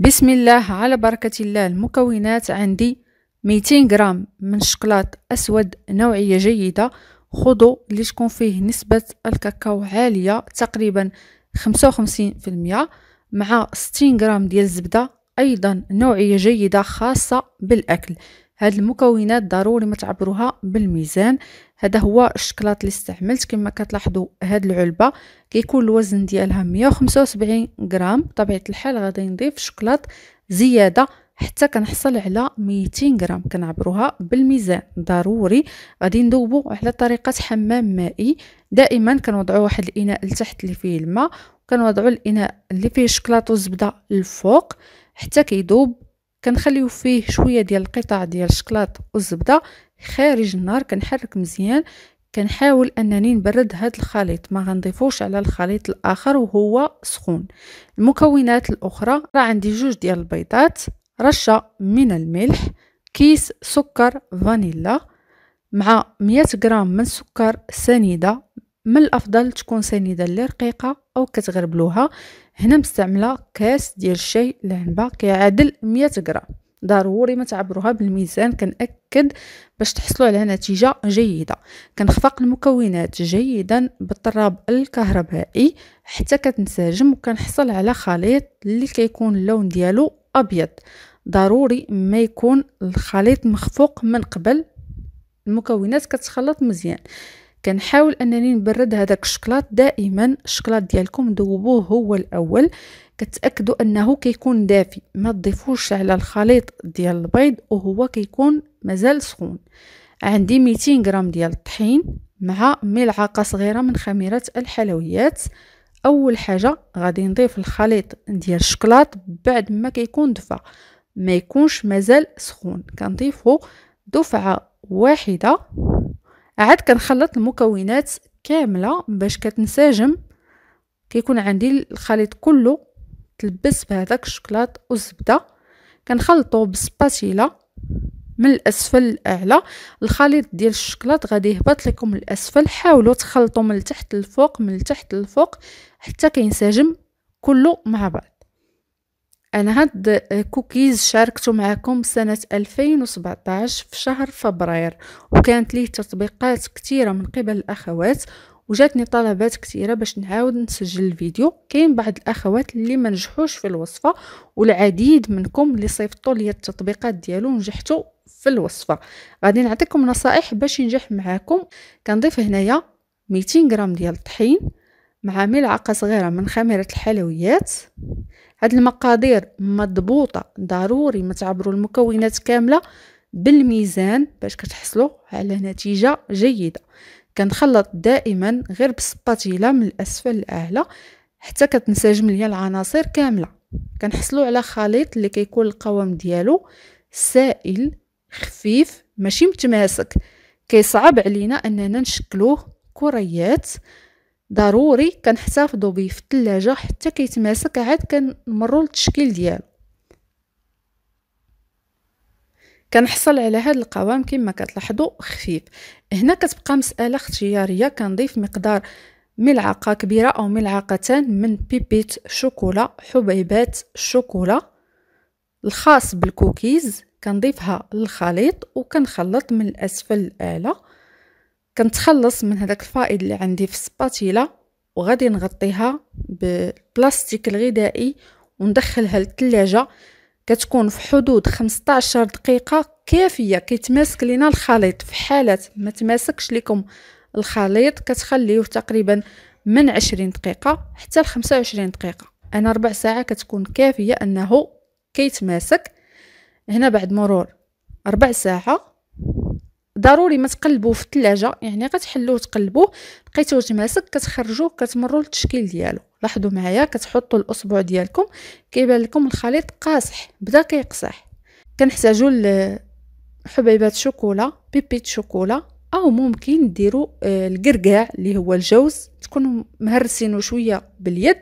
بسم الله على بركة الله المكونات عندي 200 غرام من شكلاط أسود نوعية جيدة خضو اللي تكون فيه نسبة الكاكاو عالية تقريبا 55% مع 60 غرام ديال الزبدة أيضا نوعية جيدة خاصة بالأكل هاد المكونات ضروري ما تعبروها بالميزان هذا هو الشكلاط اللي استعملت كما كتلاحظوا هاد العلبه كيكون الوزن ديالها 175 غرام بطبيعه الحال غادي نضيف شكلاط زياده حتى كنحصل على 200 غرام كنعبروها بالميزان ضروري غادي ندوبو على طريقه حمام مائي دائما كنوضعوا واحد الاناء لتحت اللي فيه الماء كنوضعوا الاناء اللي فيه الشكلاط والزبده الفوق حتى كيدوب كنخليو فيه شويه ديال القطع ديال الشكلاط والزبده خارج النار كنحرك مزيان كنحاول انني نبرد هذا الخليط ما غنضيفوش على الخليط الاخر وهو سخون المكونات الاخرى راه عندي جوج ديال البيضات رشه من الملح كيس سكر فانيلا مع 100 غرام من سكر سنيده من الافضل تكون سنيده اللي رقيقه او كتغربلوها هنا مستعمله كاس ديال الشاي العنبه كيعادل 100 غرام ضروري ما تعبروها بالميزان كنأكد باش تحصلوا على نتيجة جيدة كنخفق المكونات جيدا بالطراب الكهربائي حتى كتنسجم وكنحصل على خليط اللي كيكون اللون ديالو أبيض ضروري ما يكون الخليط مخفوق من قبل المكونات كتخلط مزيان كنحاول انني نبرد هذاك الشكلاط دائما الشكلاط ديالكم ذوبوه هو الاول كتاكدوا انه كيكون دافي ما تضيفوش على الخليط ديال البيض وهو كيكون مازال سخون عندي 200 غرام ديال الطحين مع ملعقه صغيره من خميره الحلويات اول حاجه غادي نضيف الخليط ديال الشكلاط بعد ما كيكون دفا ما يكونش مازال سخون كنضيفو دفعه واحده عاد كنخلط المكونات كامله باش كتنسجم كيكون عندي الخليط كله تلبس بهذاك الشكلاط والزبده كنخلطو بسباتيلا من الاسفل للاعلى الخليط ديال الشكلاط غادي يهبط لكم الاسفل حاولوا تخلطوا من التحت للفوق من التحت للفوق حتى كينسجم كله مع بعض انا هاد كوكيز شاركته معكم سنة 2017 في شهر فبراير وكانت ليه تطبيقات كثيرة من قبل الاخوات وجاتني طلبات كثيره باش نعاود نسجل الفيديو كاين بعض الاخوات اللي ما نجحوش في الوصفه والعديد منكم اللي صيفطوا لي التطبيقات ديالو نجحتوا في الوصفه غادي نعطيكم نصائح باش ينجح معاكم كنضيف هنايا 200 غرام ديال الطحين مع ملعقه صغيره من خميره الحلويات هاد المقادير مضبوطه ضروري ما تعبروا المكونات كامله بالميزان باش كتحصلوا على نتيجه جيده كنخلط دائما غير بالسباتيلا من الاسفل الاعلى حتى كتنسجم ليا العناصر كامله كنحصلوا على خليط اللي كيكون القوام ديالو سائل خفيف ماشي متماسك كيصعب علينا اننا نشكلوه كريات ضروري كنحتفظوا به في الثلاجه حتى كيتماسك عاد كنمروا للتشكيل ديالو كنحصل على هذا القوام كما كتلاحظوا خفيف هنا كتبقى مساله اختياريه كنضيف مقدار ملعقه كبيره او ملعقتان من بيبيت شوكولا حبيبات الشوكولا الخاص بالكوكيز كنضيفها للخليط وكنخلط من الاسفل الاعلى كنتخلص من هذاك الفائض اللي عندي في السباتيلا وغادي نغطيها بالبلاستيك الغذائي وندخلها للثلاجة كتكون في حدود 15 دقيقة كافية كيتماسك لينا الخليط في حالة ما تماسكش لكم الخليط كتخليه تقريبا من 20 دقيقة حتى ل 25 دقيقة انا ربع ساعة كتكون كافية انه كيتماسك هنا بعد مرور ربع ساعة ضروري ما تقلبوه في الثلاجه يعني غتحلوه وتقلبوه لقيتوه تماسك كتخرجوه كتمروا للتشكيل ديالو لاحظوا معايا كتحطوا الاصبع ديالكم كيبان لكم الخليط قاصح بدا كيقصح كنحتاجوا حبيبات شوكولا بيبيت شوكولا او ممكن ديروا آه، القرقاع اللي هو الجوز تكونوا مهرسينو شويه باليد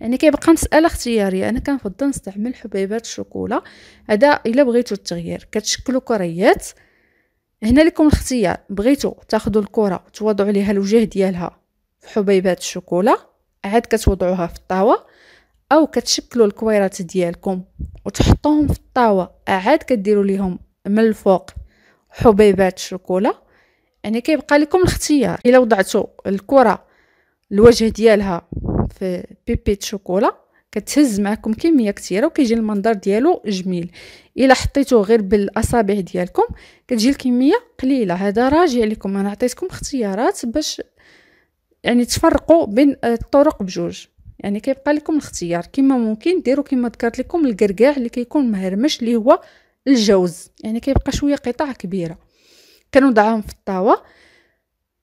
يعني كيبقى مساله اختياريه انا كنفضل نستعمل حبيبات الشوكولا هذا الا بغيتو التغيير كتشكلوا كريات هنا لكم الاختيار بغيتو تاخذوا الكره توضعوا ليها الوجه ديالها في حبيبات الشوكولا عاد كتوضعوها في الطاوه او كتشكلوا الكويرات ديالكم وتحطوهم في الطاوه عاد كديروا ليهم من الفوق حبيبات الشوكولا يعني كيبقى لكم الاختيار الا وضعتوا الكره الوجه ديالها في بيبيت شوكولا كتهز معكم كميه كثيره وكيجي المنظر ديالو جميل الا حطيتو غير بالاصابع ديالكم كتجي الكميه قليله هذا راجع لكم انا عطيتكم اختيارات باش يعني تفرقوا بين الطرق بجوج يعني كيبقى لكم الاختيار كما ممكن ديروا كما ذكرت لكم الكركاع اللي كيكون مهرمش اللي هو الجوز يعني كيبقى شويه قطع كبيره كنوضعهم في الطاوه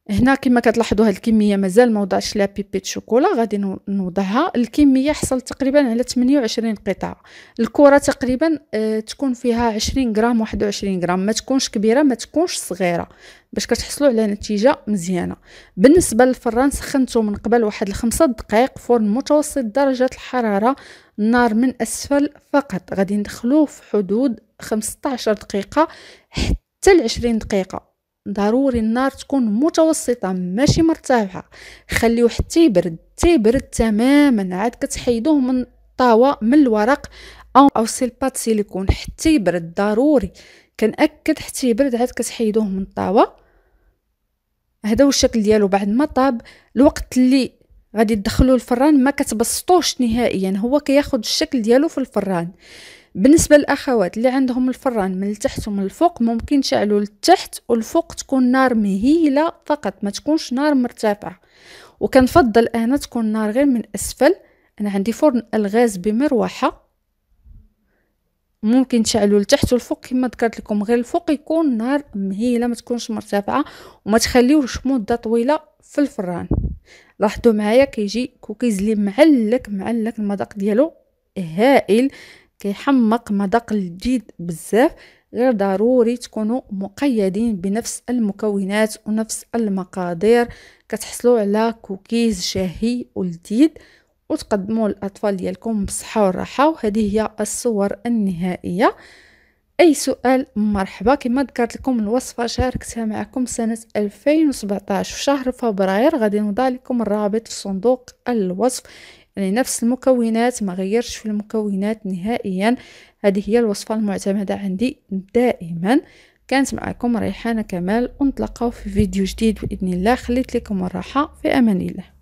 هنا كما كتلاحظوا هاد الكميه مازال ما وضعش لا بيبي شوكولا غادي نوضعها الكميه حصلت تقريبا على 28 قطعه الكره تقريبا آه تكون فيها 20 غرام 21 غرام ما تكونش كبيره ما تكونش صغيره باش كتحصلوا على نتيجه مزيانه بالنسبه للفران سخنته من قبل واحد الخمسة دقائق فرن متوسط درجه الحراره النار من اسفل فقط غادي ندخلوه في حدود 15 دقيقه حتى ل 20 دقيقه ضروري النار تكون متوسطه ماشي مرتفعه خليوه حتى يبرد تيبرد تماما عاد كتحيدوه من طاوة من الورق او او سيلبات سيليكون حتى يبرد ضروري كنأكد حتى يبرد عاد كتحيدوه من الطاوه هذا هو الشكل ديالو بعد ما طاب الوقت اللي غادي تدخلوه الفران ما كتبسطوش نهائيا هو كياخد الشكل ديالو في الفران بالنسبة للأخوات اللي عندهم الفران من التحت ومن الفوق ممكن تشعلوا التحت والفوق تكون نار مهيلة فقط ما تكونش نار مرتفعة وكنفضل أنا تكون نار غير من أسفل أنا عندي فرن الغاز بمروحة ممكن تشعلوا التحت والفوق كما ذكرت لكم غير الفوق يكون نار مهيله ما تكونش مرتفعه وما تخليوش مده طويله في الفران لاحظوا معايا كيجي كوكيز اللي معلك معلك المذاق ديالو هائل كيحمق مذاق الجيد بزاف غير ضروري تكونوا مقيدين بنفس المكونات ونفس المقادير كتحصلوا على كوكيز شهي ولذيذ وتقدموا للاطفال ديالكم بالصحه والراحه وهذه هي الصور النهائيه اي سؤال مرحبا كما ذكرت لكم الوصفه شاركتها معكم سنه 2017 في شهر فبراير غادي نوضع لكم الرابط في صندوق الوصف يعني نفس المكونات ما غيرش في المكونات نهائيا هذه هي الوصفة المعتمدة عندي دائما كانت معكم ريحانة كمال ونتلقاو في فيديو جديد بإذن الله خليت لكم الراحة في أمان الله